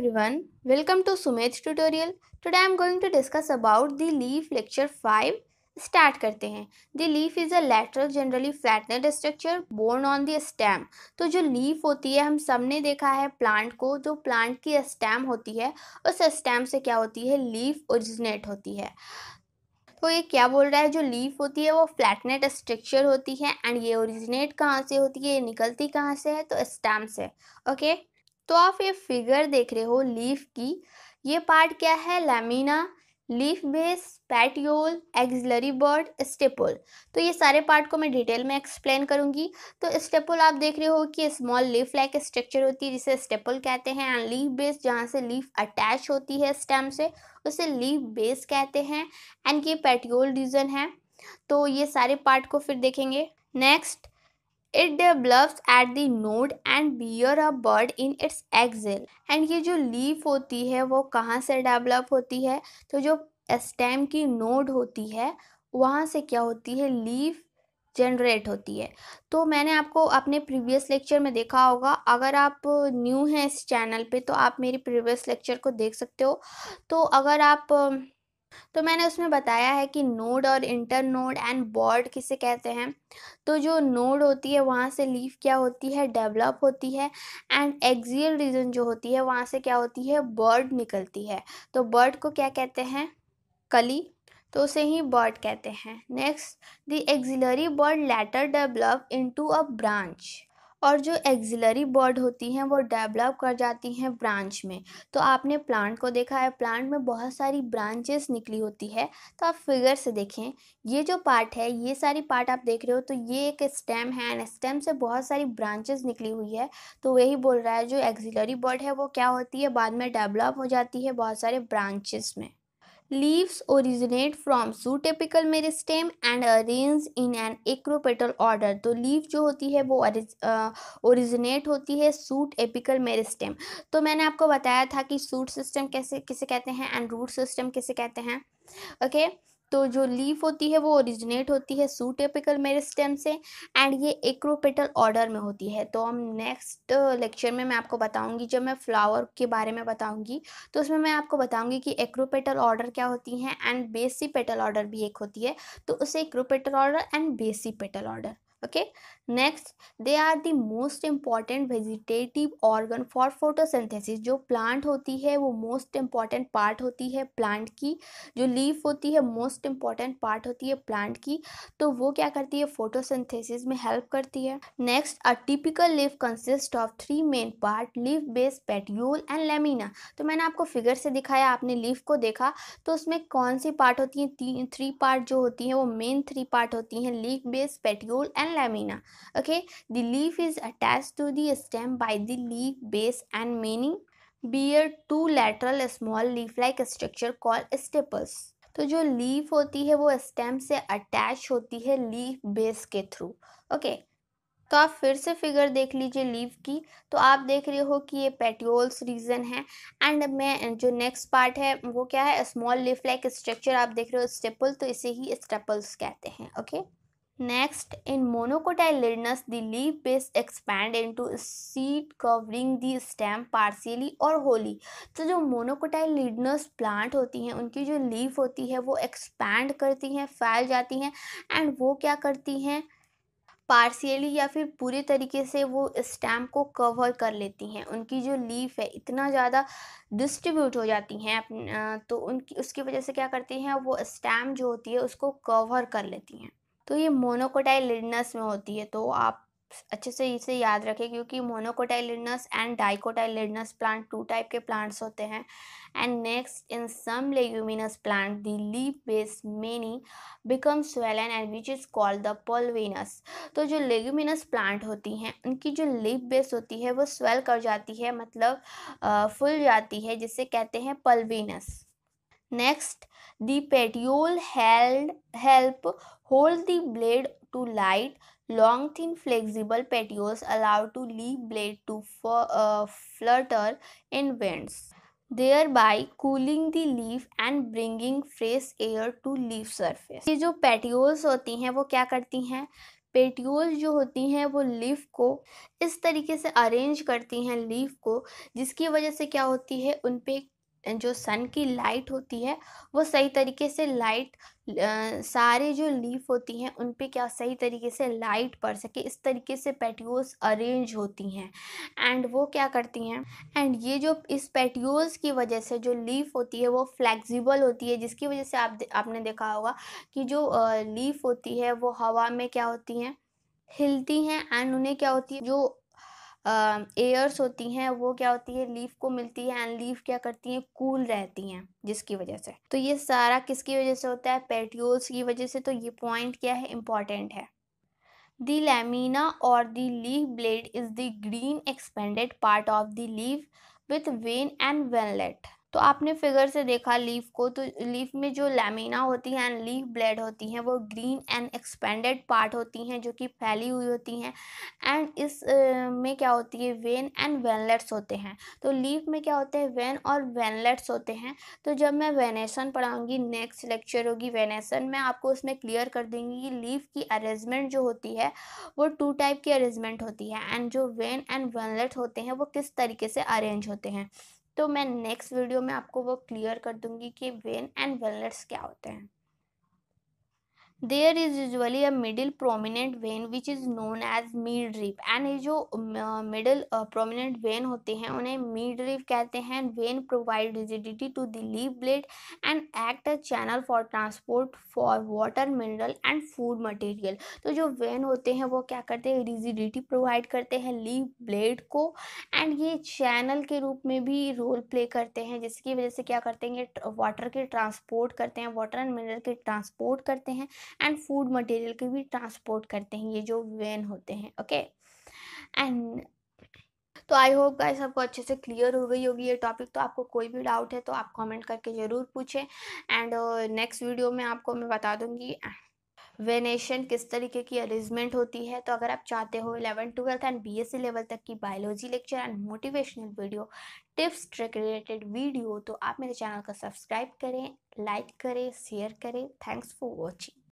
everyone, welcome to Sumedh tutorial. Today I am going to discuss about the leaf lecture 5. Start karte hain The leaf is a lateral generally flattened structure born on the stem. to jo leaf होती है हम सबने dekha hai plant ko jo plant ki stem hoti hai us stem se kya hoti hai leaf originate hoti hai तो ये क्या बोल रहा है जो लीफ होती है वो फ्लैटनेट स्ट्रक्चर होती है एंड ये ओरिजिनेट कहाँ से होती है ये निकलती कहाँ से है तो स्टैम से ओके okay? तो आप ये फिगर देख रहे हो लीफ की ये पार्ट क्या है lamina leaf base petiole axillary bud stipule तो ये सारे पार्ट को मैं डिटेल में एक्सप्लेन करूंगी तो स्टेपल आप देख रहे हो कि स्मॉल लीफ लाइक स्ट्रक्चर होती है जिसे स्टेपल कहते हैं एंड लीफ बेस जहाँ से लीफ अटैच होती है स्टेम से उसे लीफ बेस कहते हैं एंड ये पैटियोल रीजन है तो ये सारे पार्ट को फिर देखेंगे next it develops at the node and bear a bud in its axil and ये जो लीफ होती है वो कहाँ से डेवलप होती है तो जो स्टेम की नोड होती है वहाँ से क्या होती है लीफ जनरेट होती है तो मैंने आपको अपने प्रीवियस लेक्चर में देखा होगा अगर आप न्यू हैं इस चैनल पे तो आप मेरी प्रीवियस लेक्चर को देख सकते हो तो अगर आप तो मैंने उसमें बताया है कि नोड और इंटर नोड एंड बॉर्ड किसे कहते हैं तो जो नोड होती है वहाँ से लीफ क्या होती है डेवलप होती है एंड एक्सियल रीजन जो होती है वहाँ से क्या होती है बर्ड निकलती है तो बर्ड को क्या कहते हैं कली तो उसे ही बर्ड कहते हैं next the axillary bud later develop to a branch और जो एक्जिलरी बर्ड होती हैं वो डेवलप कर जाती हैं ब्रांच में तो आपने प्लांट को देखा है प्लांट में बहुत सारी ब्रांचेस निकली होती है तो आप फिगर से देखें ये जो पार्ट है ये सारी पार्ट आप देख रहे हो तो ये एक स्टेम है एंड स्टेम से बहुत सारी ब्रांचेस निकली हुई है तो वही बोल रहा है जो एक्जिलरी बर्ड है वो क्या होती है बाद में डेवलप हो जाती है बहुत सारे ब्रांचेस में leaves originate leaves originate from zootypical stem and arrange in an acropetal order तो लीव जो होती है वो ओरिजिनेट होती है सूट एपिकल स्टेम तो मैंने आपको बताया था कि सूट सिस्टम कैसे किसे कहते हैं एंड रूट सिस्टम किसे कहते हैं ओके okay? तो जो लीफ होती है वो ओरिजिनेट होती है सूट एपिकल मेरिस्टेम से एंड ये एक्रोपेटल ऑर्डर में होती है तो हम नेक्स्ट लेक्चर में मैं आपको बताऊंगी जब मैं फ्लावर के बारे में बताऊंगी तो उसमें मैं आपको बताऊंगी कि एक्रोपेटल ऑर्डर क्या होती हैं एंड बेसी पेटल ऑर्डर भी एक होती है तो उसे acropetal order and basipetal order okay next they are the most important vegetative organ for photosynthesis जो प्लांट होती है वो मोस्ट इम्पॉर्टेंट पार्ट होती है प्लांट की जो लीफ होती है मोस्ट इम्पॉर्टेंट पार्ट होती है प्लांट की तो वो क्या करती है फोटोसिंथेसिस में हेल्प करती है next a typical leaf consist of three main part leaf base petiole and lamina तो मैंने आपको फिगर से दिखाया आपने लीफ को देखा तो उसमें कौन सी पार्ट होती है थ्री पार्ट जो होती है वो मेन थ्री पार्ट होती है leaf base petiole and and lamina okay the leaf is attached to the stem by the leaf base and many bear two lateral small leaf like structure called staples तो जो leaf होती है वो stem से attach होती है leaf base के through okay तो आप फिर से फिगर देख लीजिए लीफ की तो आप देख रहे हो कि ये पेटियोल्स रीजन है एंड मैं जो नेक्स्ट पार्ट है वो क्या है स्मॉल लीफ लाइक स्ट्रक्चर आप देख रहे हो स्टेपल तो इसे ही स्टेपल्स कहते हैं okay okay? Next, in monocotyledonous, the leaf base expand into seed covering the stem partially और wholly. तो जो monocotyledonous plant होती हैं उनकी जो leaf होती है वो expand करती हैं फैल जाती हैं and वो क्या करती हैं पार्सियली या फिर पूरे तरीके से वो स्टैम्प को कवर कर लेती हैं उनकी जो लीफ है इतना ज़्यादा डिस्ट्रीब्यूट हो जाती हैं तो उनकी उसकी वजह से क्या करती हैं वो स्टैम्प जो होती है उसको कवर कर लेती हैं तो ये मोनोकोटाइलिडनस में होती है तो आप अच्छे से इसे याद रखें क्योंकि monocotyledonous and dicotyledonous plant two type के प्लांट्स होते हैं and next in some leguminous plant the leaf base many become swollen and which is called the pulvinus तो जो लेग्यूमिनस प्लांट होती हैं उनकी जो लीफ बेस होती है वो स्वेल कर जाती है मतलब फुल जाती है जिसे कहते हैं pulvinus next the petiole held help hold the blade to light long thin flexible petioles allow to leave blade to flutter in winds thereby cooling the leave and bringing fresh air to leave surface ये जो petioles होती हैं वो क्या करती हैं petioles जो होती हैं वो लीफ को इस तरीके से अरेंज करती हैं लीफ को जिसकी वजह से क्या होती है उन पर जो सन की लाइट होती है वो सही तरीके से लाइट सारे जो लीफ होती हैं उन पे क्या सही तरीके से लाइट पड़ सके इस तरीके से पेटियोल्स अरेंज होती हैं एंड वो क्या करती हैं एंड ये जो इस पेटियोल्स की वजह से जो लीफ होती है वो फ्लेक्सिबल होती है जिसकी वजह से आप आपने देखा होगा कि जो लीफ होती है वो हवा में क्या होती हैं हिलती हैं एंड उन्हें क्या होती है जो एयर्स होती हैं वो क्या होती है लीफ को मिलती है एंड लीफ क्या करती हैं कूल रहती हैं जिसकी वजह से तो ये सारा किसकी वजह से होता है पेट्यूल्स की वजह से तो ये पॉइंट क्या है इम्पॉर्टेंट है दी लेमिना और the leaf blade is the green expanded part of the leaf with vein and veinlet तो आपने फिगर से देखा लीफ को तो लीफ में जो लेमिना होती हैं एंड लीफ ब्लेड होती हैं वो ग्रीन एंड एक्सपेंडेड पार्ट होती हैं जो कि फैली हुई होती हैं एंड इस में क्या होती है वेन एंड वेनलेट्स होते हैं तो लीफ में क्या होते हैं वेन और वेनलेट्स होते हैं तो जब मैं वेनेसन पढ़ाऊँगी नेक्स्ट लेक्चर होगी वेनेसन मैं आपको उसमें क्लियर कर दूँगी कि लीफ की अरेंजमेंट जो होती है वो टू टाइप की अरेंजमेंट होती है एंड जो वेन एंड वेनलेट होते हैं वो किस तरीके से अरेंज होते हैं तो मैं नेक्स्ट वीडियो में आपको वो क्लियर कर दूंगी कि वेन एंड वेलनेट्स क्या होते हैं there is usually a middle prominent vein which is known as midrib and ये जो मिडिल प्रोमिनेंट वेन होते हैं उन्हें मीड रिप कहते हैं vein provide rigidity to the leave blade and act a channel for transport for water mineral and food material तो जो when होते हैं वो क्या करते हैं रिजिडिटी प्रोवाइड करते हैं लीव ब्लेड को एंड ये चैनल के रूप में भी रोल प्ले करते हैं जिसकी वजह से क्या करते हैं ये वाटर के ट्रांसपोर्ट करते हैं वाटर एंड मिनरल के ट्रांसपोर्ट करते हैं एंड फूड मटेरियल के भी ट्रांसपोर्ट करते हैं ये जो वेन होते हैं ओके एंड तो आई होप गाइस सबको अच्छे से क्लियर हो गई होगी ये टॉपिक तो आपको कोई भी डाउट है तो आप कमेंट करके ज़रूर पूछें एंड नेक्स्ट वीडियो में आपको मैं बता दूंगी वेनेशन किस तरीके की अरेंजमेंट होती है तो अगर आप चाहते हो eleven twelfth and BSc level तक की biology lecture and motivational video tips trick related video तो आप मेरे चैनल को सब्सक्राइब करें लाइक करें शेयर करें थैंक्स फॉर वॉचिंग